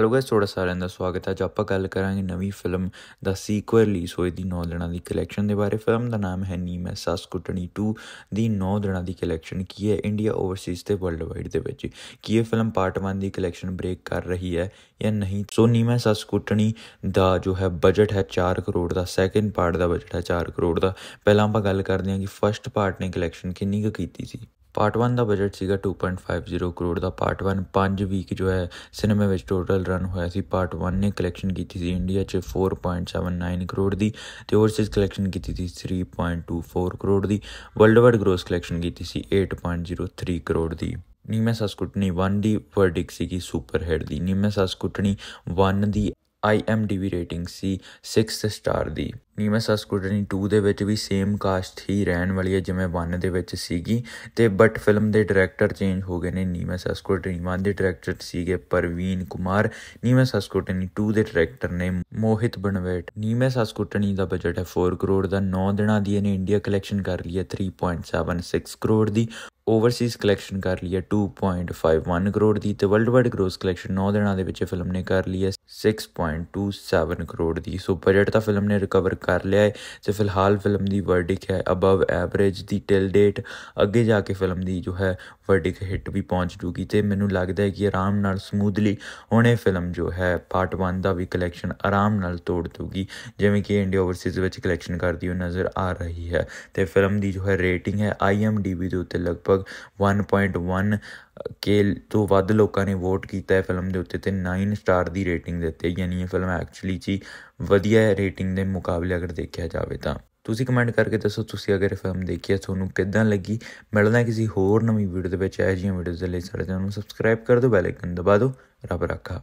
hello guys ਤੁਹਾਡਾ ਸਾਰਿਆਂ ਦਾ ਸਵਾਗਤ ਹੈ ਅੱਜ ਆਪਾਂ ਗੱਲ ਕਰਾਂਗੇ ਨਵੀਂ ਫਿਲਮ ਦਾ ਸੀਕੁਅਲ ਰਿਲੀਜ਼ ਹੋਈ ਦੀ ਨੌ ਦਿਨਾਂ ਦੀ ਕਲੈਕਸ਼ਨ ਦੇ ਬਾਰੇ ਫਿਲਮ ਦਾ ਨਾਮ ਹੈ ਨੀ ਮੈਂ ਸਾਸ ਕੁੱਟਣੀ 2 ਦੀ ਨੌ ਦਿਨਾਂ ਦੀ ਕਲੈਕਸ਼ਨ ਕੀ ਹੈ ਇੰਡੀਆ ਓਵਰਸੀਜ਼ ਤੇ ਵਰਲਡ ਵਾਈਡ ਦੇ ਵਿੱਚ ਕੀ ਇਹ ਫਿਲਮ ਪਾਰਟ 1 ਦੀ ਕਲੈਕਸ਼ਨ ਬ੍ਰੇਕ ਕਰ ਰਹੀ ਹੈ ਜਾਂ ਨਹੀਂ ਸੋ ਨੀ ਮੈਂ ਸਾਸ ਕੁੱਟਣੀ ਦਾ ਜੋ ਹੈ ਬਜਟ ਹੈ 4 ਕਰੋੜ ਦਾ ਸੈਕੰਡ ਪਾਰਟ ਦਾ ਬਜਟ ਹੈ 4 ਕਰੋੜ ਦਾ ਪਹਿਲਾਂ ਆਪਾਂ ਗੱਲ ਕਰਦੇ ਹਾਂ ਕਿ ਫਰਸਟ ਪਾਰਟ ਨੇ ਕਲੈਕਸ਼ਨ ਕਿੰਨੀ ਕੁ ਕੀਤੀ ਸੀ ਪਾਰਟ 1 ਦਾ ਬਜਟ ਸੀਗਾ 2.50 ਕਰੋੜ ਦਾ ਪਾਰਟ 1 5 ਵੀਕ ਜੋ ਹੈ ਸਿਨੇਮਾ ਵਿੱਚ ਟੋਟਲ ਰਨ ਹੋਇਆ ਸੀ ਪਾਰਟ 1 ਨੇ ਕਲੈਕਸ਼ਨ ਕੀਤੀ ਸੀ ਇੰਡੀਆ 'ਚ 4.79 ਕਰੋੜ ਦੀ ਤੇ ਓਵਰਸੀਜ਼ ਕਲੈਕਸ਼ਨ ਕੀਤੀ ਸੀ 3.24 ਕਰੋੜ ਦੀ ਵਰਲਡ ਵਾਈਡ ਗ੍ਰੋਸ ਕਲੈਕਸ਼ਨ ਕੀਤੀ ਸੀ 8.03 ਕਰੋੜ ਦੀ ਨੀਮੇ ਸਸਕੁਟਨੀ 1 ਦੀ ਵਰਡਿਕ ਕੀ ਸੁਪਰ ਹੈਡ ਦੀ ਨੀਮੇ ਸਸਕੁਟਨੀ 1 ਦੀ IMDb ਰੇਟਿੰਗ ਸੀ 6 ਸਟਾਰ ਦੀ ਨੀਮਾ ਸਸਕੁਟਨੀ 2 ਦੇ ਵਿੱਚ ਵੀ ਸੇਮ ਕਾਸਟ ਹੀ ਰਹਿਣ ਵਾਲੀ ਹੈ ਜਿਵੇਂ 1 ਦੇ ਵਿੱਚ ਸੀਗੀ ਤੇ ਬਟ ਫਿਲਮ ਦੇ ਡਾਇਰੈਕਟਰ ਚੇਂਜ ਹੋ ਗਏ ਨੇ ਨੀਮਾ ਸਸਕੁਟਨੀ 1 ਦੇ ਡਾਇਰੈਕਟਰ ਸੀਗੇ ਪਰਵੀਨ ਕੁਮਾਰ ਨੀਮਾ ਸਸਕੁਟਨੀ 2 ਦੇ ਡਾਇਰੈਕਟਰ ਨੇ ਮੋਹਿਤ ਬਣਵੇਟ ਨੀਮਾ ਸਸਕੁਟਨੀ ਦਾ ਬਜਟ ਹੈ 4 ਕਰੋੜ ਦਾ 9 ਦਿਨਾਂ ਦੀ ਇਹਨੇ ਇੰਡੀਆ ਕਲੈਕਸ਼ਨ ਕਰ ਲਈ ਹੈ 3.76 ਕਰੋੜ ਦੀ ਓਵਰਸੀਜ਼ ਕਲੈਕਸ਼ਨ ਕਰ ਲਈ ਹੈ 2.51 ਕਰੋੜ ਦੀ ਤੇ ਵਰਲਡ ਵਾਈਡ ਗ੍ਰੋਸ ਕਲੈਕਸ਼ਨ 9 ਦਿਨਾਂ ਦੇ ਵਿੱਚ ਫਿਲਮ ਨੇ ਕਰ ਲਈ ਹੈ 6.27 ਕਰੋੜ ਦੀ ਸੋ ਬਜਟ ਤਾਂ ਫਿਲਮ ਨੇ ਰਿਕਵਰ ਕਰ ਲਿਆ ਹੈ ਤੇ ਫਿਲਹਾਲ ਫਿਲਮ ਦੀ ਵਰਡਿਕ ਹੈ ਅਬਵ ਐਵਰੇਜ ਦੀ ਟਿਲ ਡੇਟ ਅੱਗੇ ਜਾ ਕੇ ਫਿਲਮ ਦੀ ਜੋ ਹੈ ਵੱਡੀ ਹਿੱਟ ਵੀ ਪਹੁੰਚ ਜੂਗੀ ਤੇ ਮੈਨੂੰ ਲੱਗਦਾ ਹੈ ਕਿ ਆਰਾਮ ਨਾਲ ਸਮੂਦਲੀ ਹੁਣ ਇਹ ਫਿਲਮ ਜੋ ਹੈ ਪਾਰਟ 1 ਦਾ ਵੀ ਕਲੈਕਸ਼ਨ ਆਰਾਮ ਨਾਲ ਤੋੜ ਦੂਗੀ ਜਿਵੇਂ ਕਿ ਇੰਡੀਆ ਓਵਰਸੀਜ਼ ਵਿੱਚ ਕਲੈਕਸ਼ਨ ਕਰਦੀ ਹੋ ਨਜ਼ਰ ਆ ਰਹੀ ਹੈ ਤੇ ਫਿਲਮ ਦੀ ਜੋ ਹੈ ਰੇਟਿੰਗ ਹੈ IMDb ਦੇ ਉੱਤੇ ਲਗਭਗ 1.1 ਕੇ ਤੋਂ ਵੱਧ ਲੋਕਾਂ ਨੇ ਵੋਟ ਕੀਤਾ ਹੈ ਫਿਲਮ ਦੇ ਉੱਤੇ ਤੇ 9 ਸਟਾਰ ਦੀ ਰੇਟਿੰਗ ਦਿੱਤੀ ਹੈ ਯਾਨੀ ਇਹ ਫਿਲਮ ਐਕਚੁਅਲੀ ਜੀ ਵਧੀਆ ਰੇਟਿੰਗ ਦੇ ਮੁਕਾਬਲੇ ਅਗਰ ਦੇਖਿਆ ਜਾਵੇ ਤਾਂ ਤੁਸੀਂ ਕਮੈਂਟ ਕਰਕੇ ਦੱਸੋ ਤੁਸੀਂ ਅਗਰ ਫਿਲਮ ਦੇਖੀ ਹੈ ਤੁਹਾਨੂੰ ਕਿੱਦਾਂ ਲੱਗੀ ਮਿਲਦਾ ਕਿਸੇ ਹੋਰ ਨਵੀਂ ਵੀਡੀਓ ਦੇ ਵਿੱਚ ਐਜੀਆਂ ਜਿਹੀਆਂ ਵੀਡੀਓਜ਼ ਦੇ ਲਈ ਸਾਡੇ ਚੈਨਲ ਨੂੰ ਸਬਸਕ੍ਰਾਈਬ ਕਰ ਦਿਓ ਬੈਲ ਆਈਕਨ ਦਬਾ ਦਿਓ ਰੱਬ ਰੱਖਾ